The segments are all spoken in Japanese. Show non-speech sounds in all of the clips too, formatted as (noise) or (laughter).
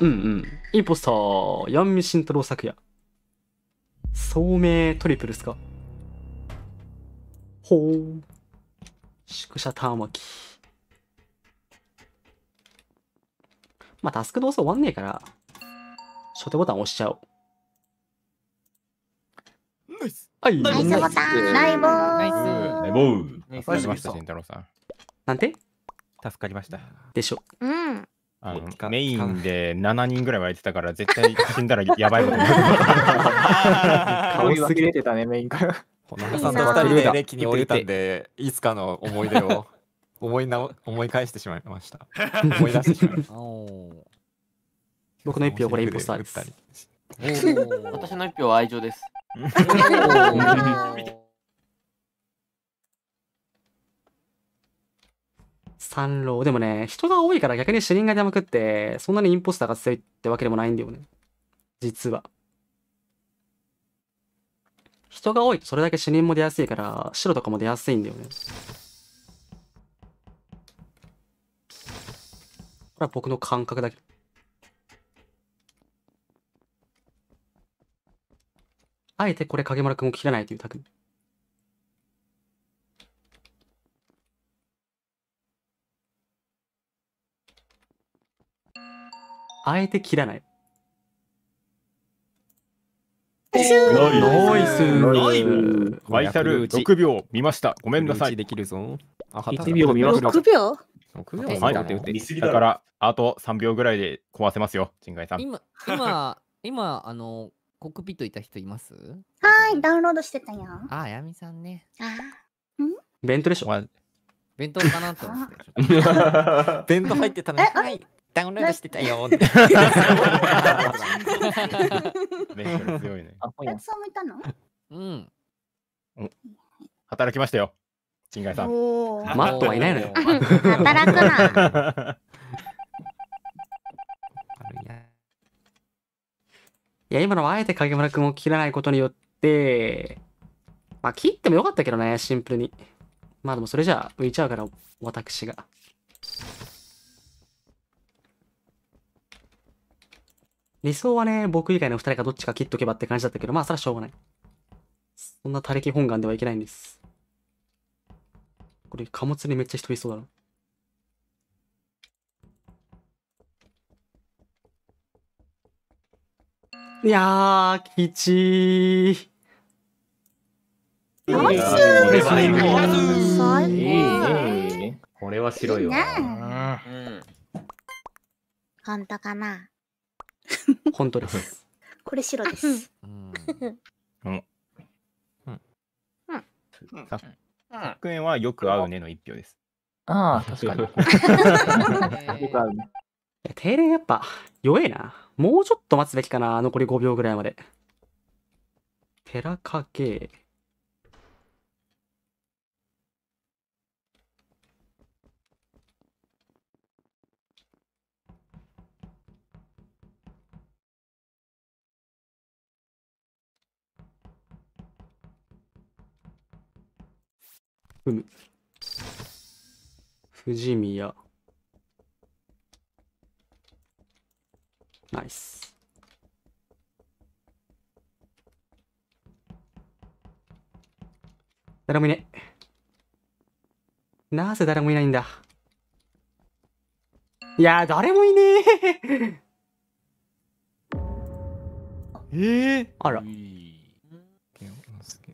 うんうん。インポスター、ヤンミ慎太郎作や。聡明トリプルスか。ほう。宿舎ターマキ。き。まあ、タスクどうせ終わんねえから、初手ボタン押しちゃおう。ナイスはい、ナイスボタンナイボーナイスナイボー助かりました、慎太郎ナイなんて助ナりました。でしょ。うん。あのメインで7人ぐらい湧いてたから絶対死んだらやばいことになる。(laughs) 顔すぎてたね、メインから。田中さんと2人で歴に降りたんで、いつかの思い出を (laughs) 思いな思い返してしまいました。(laughs) 思い出してしまいました。僕の一票これインポスターです。私の一票は愛情です。三郎。でもね、人が多いから逆に死人が出まくって、そんなにインポスターが強いってわけでもないんだよね。実は。人が多いとそれだけ死人も出やすいから、白とかも出やすいんだよね。これは僕の感覚だけど。あえてこれ影丸くんを切らないという匠。あえて切らない。ノイスノイスバイタル6秒見ました。ごめんなさい。できるぞ。1秒見ました。6秒 ?6 秒はい。だから、あと3秒ぐらいで壊せますよ、陣外さん。今、今、今、あの、コックピットいた人いますはい、ダウンロードしてたよ。あ、やみさんね。あ、ん弁当でしょ弁当かなと思って。弁当 (laughs) (laughs) 入ってたの。え、ダウンロードしてたよって。メンタル強いね。お客さんもいたのうん。働きましたよ。チンガイさん。おマットはいないのよ。働くな。(laughs) いや今のはあえて影村君を切らないことによって、まあ切ってもよかったけどね、シンプルに。まあでもそれじゃあ浮いちゃうから、私が。理想はね、僕以外の二人がどっちか切っとけばって感じだったけど、まあそれはしょうがない。そんな他力本願ではいけないんです。これ、貨物にめっちゃ人いそうだな。いやー、きちー。ナイスこれは白いよ。いいね。ほんとかな (laughs) 本当です。(laughs) これ白です。うん。うん。うん。うん。100はよく合うねの一票です。ああ、確かに。よく合う停電やっぱ弱えな。もうちょっと待つべきかな、残り5秒ぐらいまで。寺け。ふむ。藤宮。ナイス。誰もいない。なぜ誰もいないんだ。いや誰もいねええー、あら。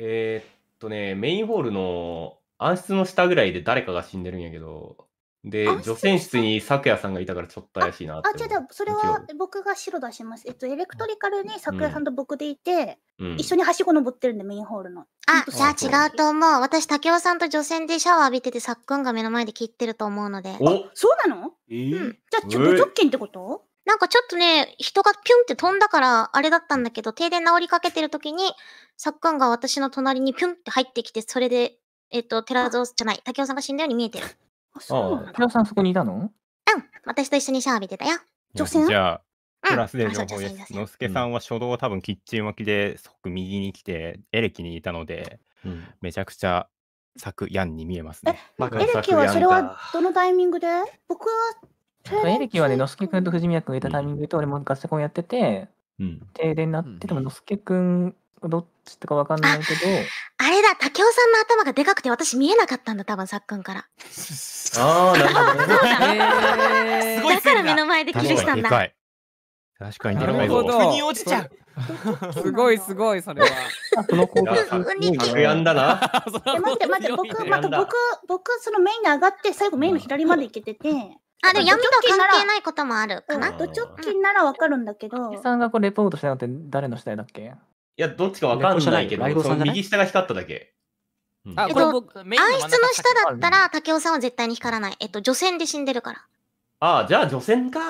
えー、っとね、メインホールの暗室の下ぐらいで誰かが死んでるんやけど、で、除染室に咲夜さんがいたからちょっと怪しいなってあ、違う違う、それは僕が白出します。えっと、エレクトリカルに咲夜さんと僕でいて、うん、一緒にはしご登ってるんで、メインホールの。あ、じゃあ違うと思う。私、竹雄さんと除染でシャワー浴びてて、さっくんが目の前で切ってると思うので。おそうなの、えー、うん。じゃあ、ちょっと直近ってこと、えー、なんかちょっとね、人がピュンって飛んだから、あれだったんだけど、停電治りかけてる時に、さっくんが私の隣にピュンって入ってきて、それでえっ、ー、と、寺蔵じゃない、竹雄さんが死んだように見えてる。あ、あ、う。竹さんそこにいたのうん。私と一緒にシャービーたよ。女性じゃあ、プラスで情報です。のすけさんは初動多分キッチン脇で即右に来て、エレキにいたので、うん、めちゃくちゃくヤンに見えますね。エレキはそれはどのタイミングで僕はエレキはね、のすけ君と藤宮君がいたタイミングで、俺もガセコンやってて、うん、停電になってても、のすけ君どっちとかわかんないけど、あれだ、竹雄さんの頭がでかくて私見えなかったんだ、多分、さっくんから。(laughs) ああ、なるほど、(laughs) だから目の前で切ルしたんだ。確かに、なるほど。国落ちちゃう。(laughs) すごいすごいそれは。その効果逆やんだな。待って待って僕待っ僕僕そのメインで上がって最後メインの左まで行けてて。あでも闇と関係ないこともあるかな。ド直近ならわかるんだけど。さんがこれレポートしなくて誰の死体だっけ？いや、どっちかわかんないけど、右下が光っただけ。うん、あ、これ僕、暗室の下だったら、竹雄さんは絶対に光らない。えっと、除染で死んでるから。ああ、じゃあ除染か。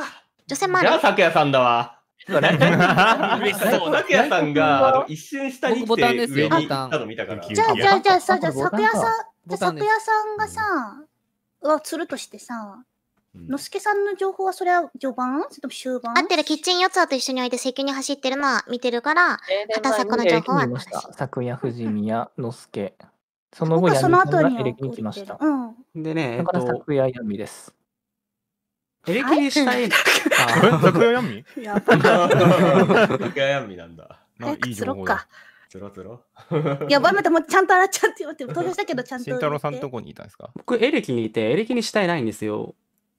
除染まで。じゃあ、竹谷さんだわ。(laughs) そう、咲夜さんが一瞬下に来て上に行ったの見たから。じゃあ、じゃあ、じゃあ、じゃあ、昨夜さん、じゃ咲夜さんがさ、はつるとしてさ、のすけさんの情報はそれは序盤それとも終盤合ってるキッチン四つ葉と一緒において請に走ってるのは見てるから、片坂の情報は私。昨夜藤宮のすけ。その後、その後にエレキに来ました。うん、でね、えっと、昨夜闇です。エレキにしたい。(laughs) 昨夜闇やば昨夜闇なんだ。早く釣ろっか。つろつろ。い (laughs) やばい、またもうちゃんと洗っちゃって、待って、投票したけど、ちゃんと。慎太郎さんとこにいたんですか僕、エレキにいて、エレキにしたいないんですよ。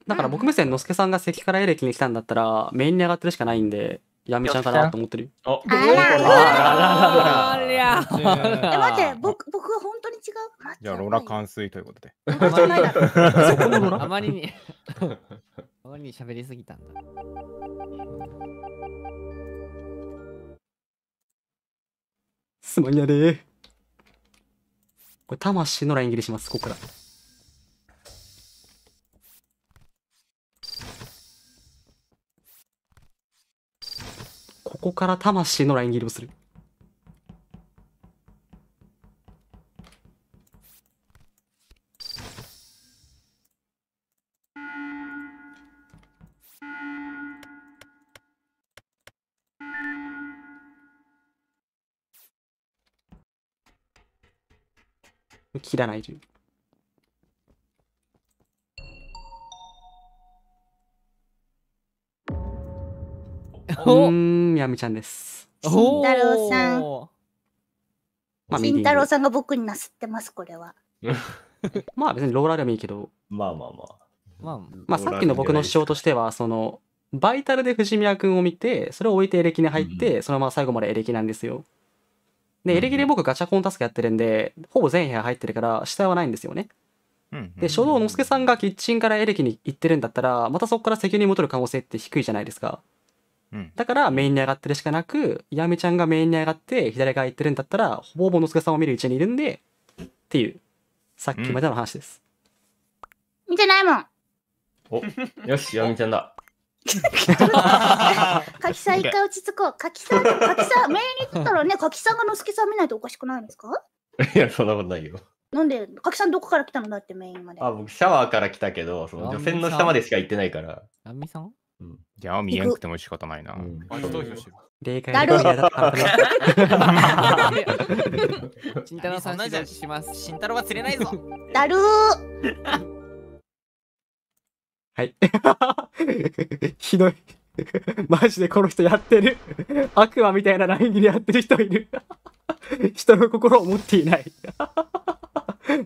だから僕目線のすけさんが関からエレキに来たんだったらメインに上がってるしかないんでやめちゃうかなと思ってるよ。あらあらららえ待って僕僕は本当に違うじゃあロラ完遂ということであまりにあまりに喋りすぎたんだすまんやでこれ魂のライン切りしますここからここから魂のライン切りをする。切らないという。おん、やみちゃんです。慎太郎さん。まあ、慎太郎さんが僕になすってます、これは。まあ別にローラーでもいいけど。まあまあまあ。まあ、まあ、さっきの僕の主張としては、その、バイタルで藤宮君を見て、それを置いてエレキに入って、うん、そのまま最後までエレキなんですよ。で、エレキで僕ガチャコンタスクやってるんで、ほぼ全部屋入ってるから、下はないんですよね。で、書道のすけさんがキッチンからエレキに行ってるんだったら、またそこから責任戻る可能性って低いじゃないですか。だからメインに上がってるしかなく、ヤメちゃんがメインに上がって左側行ってるんだったら、ほぼほぼのすけさんを見る位置にいるんで、っていう、さっきまでの話です。見てないもん。お、よし、ヤメちゃんだ。か (laughs) きさん一回落ち着こう。かきさん、かきさん、メインに行ったらね、かきさんがのすけさん見ないとおかしくないですか (laughs) いや、そんなことないよ。なんで、かきさんどこから来たのだってメインまで。あ、僕シャワーから来たけど、その女性の下までしか行ってないから。ラミさんうん、じゃあ、見えんくても仕方ないな。霊界だった。(laughs) 慎太郎さん、します。慎太郎は釣れないぞ。だ (laughs) るー。はい。(laughs) ひどい。マジでこの人やってる。悪魔みたいなラインにやってる人いる。人の心を持っていない。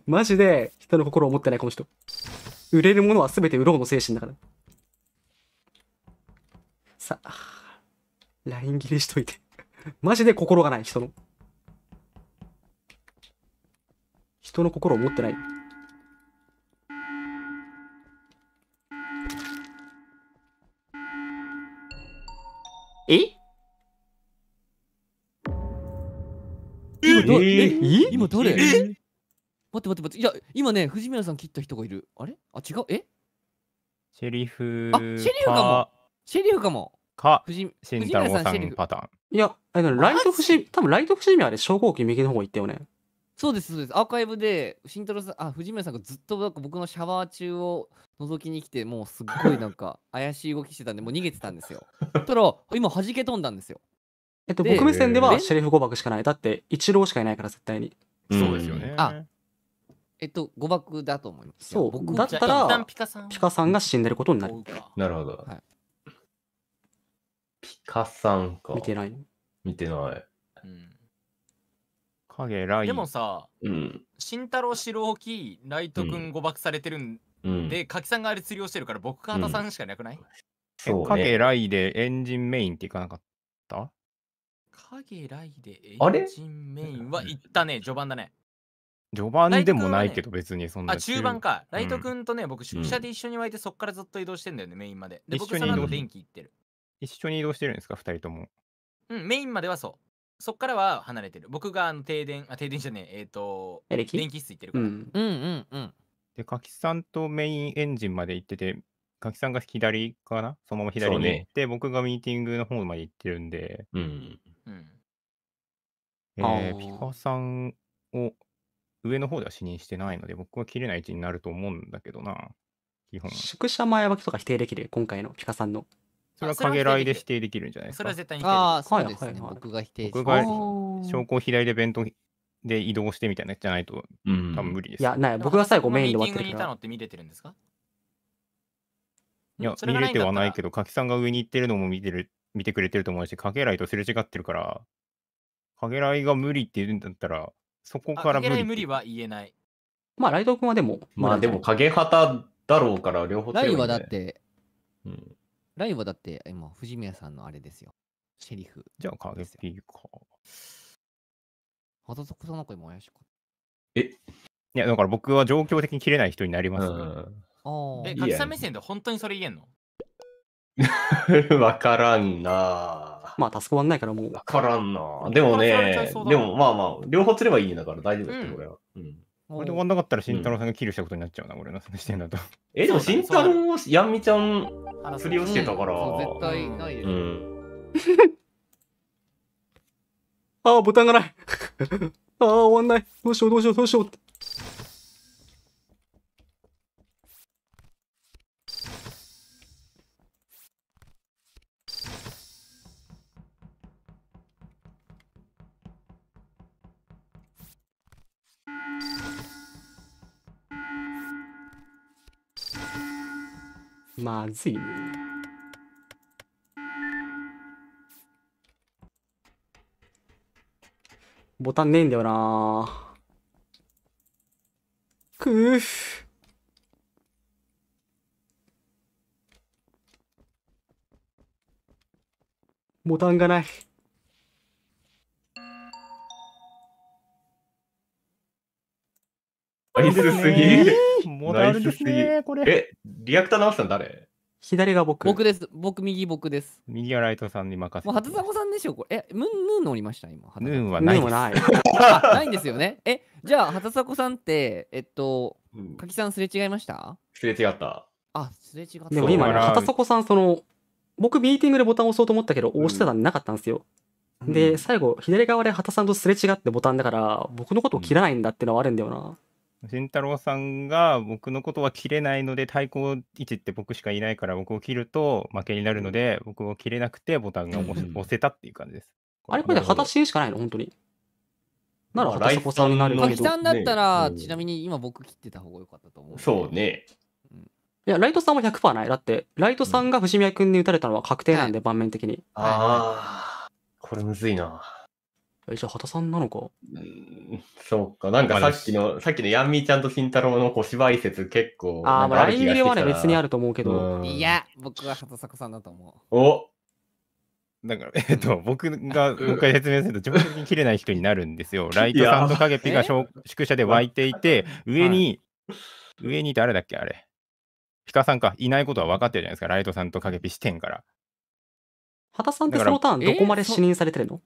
マジで人の心を持ってない、この人。売れるものは全て売ろうの精神だから。さあ、ライン切れしといて (laughs) マジで心がない、人の。人の心を持ってない。え今ど、ええ今誰え待って待って待って、いや、今ね、藤宮さん切った人がいる。あれあ、違うえシェリフ。あ、シェリフかもシェリフかも。か、藤タロ郎さんパターン。いや、あのライト節、多分ライト節見はね、昇降機右の方行ったよね。そうです、そうです。アーカイブで、タ太郎さん、あ、藤村さんがずっと僕のシャワー中を覗きに来て、もうすっごいなんか (laughs) 怪しい動きしてたんで、もう逃げてたんですよ。たら、今弾け飛んだんですよ。えっと、僕目線ではシェリフ5爆しかない。だって、一郎しかいないから、絶対に。そうですよね。あえっと、誤爆だと思います。そう、僕だったらピカさんが死んでることになる。なるほど。はいキカさんか。見てない。見てない。うん。影ライでもさ、うん、慎太郎白置ライト君誤爆されてるんで、か、う、き、ん、さんがあれ釣りをしてるから僕カ畑さんしかなくない、うんそうね、影ライでエンジンメインっていかなかった影ライでエンジンメインはいったね、序盤だね。序盤でもないけど別にそんな、ね、あ、中盤か。ライト君とね、うん、僕宿舎で一緒に湧いてそっからずっと移動してんだよね、メインまで。で、僕その後電気行ってる。一緒に移動してるんですか、2人とも。うん、メインまではそう。そっからは離れてる。僕があの停電、あ、停電じゃねえ、えっ、ー、と、電気室行ってるから。うん、うんうんうん。で、柿さんとメインエンジンまで行ってて、柿さんが左かなそのまま左に行って、ね、僕がミーティングの方まで行ってるんで。うん。うん、えー、ピカさんを上の方では視認してないので、僕は切れない位置になると思うんだけどな。基本。宿舎前脇とか否定できる、今回のピカさんの。それは影らいで指定できるんじゃないですか。それは絶対に。ああ、そうですね。僕が否定僕が証拠を左で弁当で移動してみたいなじゃないと、うん、多分無理です。いや、ない僕が最後メインで終わってるから。って見れてるんですかいや、見れてはないけど、柿さんが上に行ってるのも見てる見てくれてると思うし、影らいとすれ違ってるから、影らいが無理って言うんだったら、そこから無理。無理は言えない。まあ、ライト君はでも。まあ、でも影旗だろうから、両方ライはだって、うん、ライブだって、今、藤宮さんのあれですよ。シェリフ。じゃあ、影でーか。ハさんなんか今怪しかっいや、だから僕は状況的に切れない人になりますね。あえ、かいさん目線で本当にそれ言えんのわからんなぁ。まあ、助かんないからもうわ。からんなぁ。でもね、でもまあまあ、両方釣ればいいんだから大丈夫だって、うんこれは。うん。これで終わんなかったら慎太郎さんがキルしたことになっちゃうな、俺の視点だと。(laughs) え、でも慎太郎をやンみちゃん釣りをしてたから。うん、絶対ないでしょ。うん、(laughs) ああ、ボタンがない。(laughs) ああ、終わんない。どうしよう、どうしよう、どうしようって。まずい、ね、ボタンねえんだよなくぅボタンがない。ナイスすぎ。えー、モダルすね、これ。え、リアクター直したの誰左が僕。僕です。僕、右、僕です。右はライトさんに任せもう、はたさんでしょ、これ。え、ムン、ムン乗りました、今。ムンはないです。ない (laughs) ないんですよね。え、じゃあ、はたさこさんって、えっと、かきさんすれ違いましたすれ違った。あ、すれ違った。でも今、ね、畑迫さん、その、僕、ミーティングでボタン押そうと思ったけど、押してたんなかったんですよ。で、最後、左側で畑さんとすれ違ってボタンだから、僕のことを切らないんだってのはあるんだよな。うん慎太郎さんが僕のことは切れないので対抗位置って僕しかいないから僕を切ると負けになるので僕を切れなくてボタンが押せたっていう感じです。あれこれで果たししかないの本当に。なら畑迫さんになるけど。さんだったら、ちなみに今僕切ってた方が良かったと思う。そうね。いや、ライトさんは100%ない。だって、ライトさんが伏見君に打たれたのは確定なんで、盤面的に。ああ、これむずいな。え、じゃあ、畑さんなのかうんそうか。なんかさっきの、さっきのヤンミーちゃんと慎太郎の小芝居説結構。ああ、まあ、ライン入れはね、別にあると思うけど。いや、僕は畑坂さんだと思う。おだから、えっと、僕がもう一回説明すると、上手に切れない人になるんですよ。(laughs) ライトさんと影ピが宿舎で湧いていて、上に、上に誰だっけ、あれ。ピカさんか、いないことは分かってるじゃないですか、ライトさんと影ピ視点から。畑さんってそのターン、どこまで視認されてるの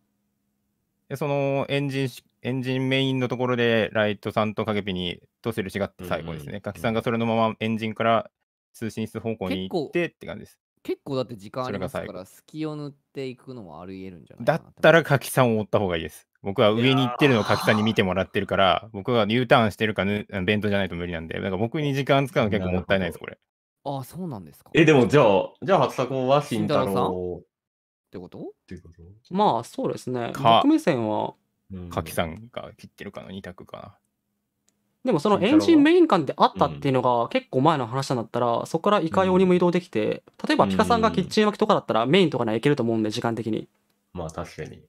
で、そのエンジン、エンジンメインのところで、ライトさんとカゲピにトセルしがって最後ですね。ガ、キ、さんがそれのままエンジンから通信室方向に行ってって感じです。結構だって時間ありますから、隙を塗っていくのもあり得るんじゃないだったらキさんを追った方がいいです。僕は上に行ってるのをキさんに見てもらってるから、僕が U ターンしてるかぬ、ベントじゃないと無理なんで、なんか僕に時間使うの結構もったいないです、これ。ああ、そうなんですか。え、でもじゃあ、じゃあ、初作は慎太郎ってことっていうことまあそうですね。か僕目線は。かきさんが切ってるかな、2択かな。でもそのエンジンメイン間であったっていうのが結構前の話なんだったら、そこからいかようにも移動できて、例えばピカさんがキッチン脇とかだったらメインとかには行けると思うんで、時間的に。まあ確かに。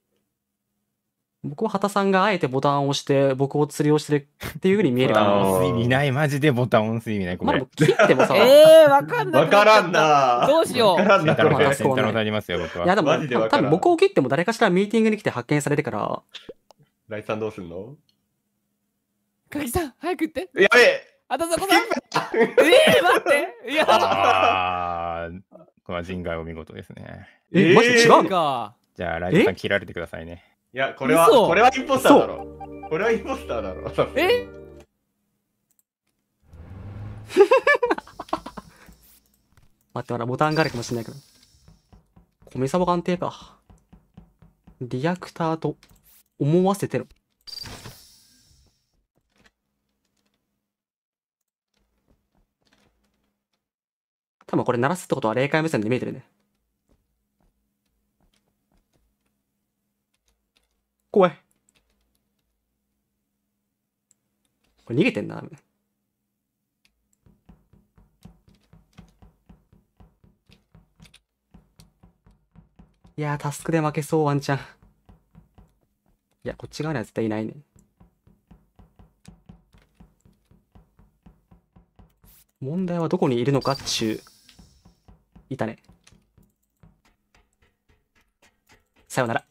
僕は畑さんがあえてボタンを押して僕を釣りをしてるっていうふうに見えるかな。音水見ない、マジでボタンを。水見ない、こまあ切ってもさ、えー、わかんない。わからんなどうしよわう。からんな、これ。センタロウさますよ、僕やでもで多分僕を切っても誰かしらミーティングに来て発見されてから、ライさんどうすんのかきさん、早く言って。やべえあとさん。えー、待って。いや、あこれは人外お見事ですね。えマジ違うのか。じゃあ、ライさん切られてくださいね。いや、これは、これはインポスターだろ。これはインポスターだろ。え (laughs) 待ってまだボタンがあるかもしれないけど。米サボ鑑定か。リアクターと思わせてる。多分これ鳴らすってことは霊界無線で見えてるね。怖い。これ逃げてんな。いやタスクで負けそう、ワンちゃん。いや、こっち側には絶対いないね。問題はどこにいるのかっちゅう。いたね。さようなら。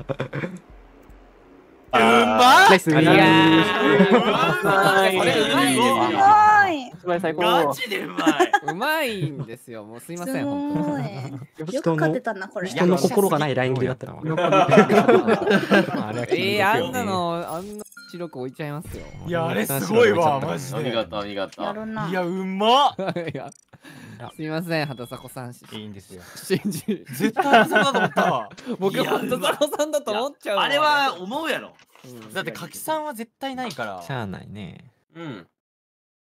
う (laughs) まナイスいやーうまいうまいガチでうまいうまいんですよもうすいません本よく勝てたなこれ人の心がないラインだった (laughs) えー、あんなのあんな白く置いちゃいますよいやあれすごいわマジでありがとうありがとういやうまっ (laughs) すみません、畑迫さん。いいんですよ。信じる。絶対畑迫だと思ったわ。(laughs) 僕は畑迫さんだと思っちゃうあれは思うやろ。だって柿さんは絶対ないから。しゃあないね。うん。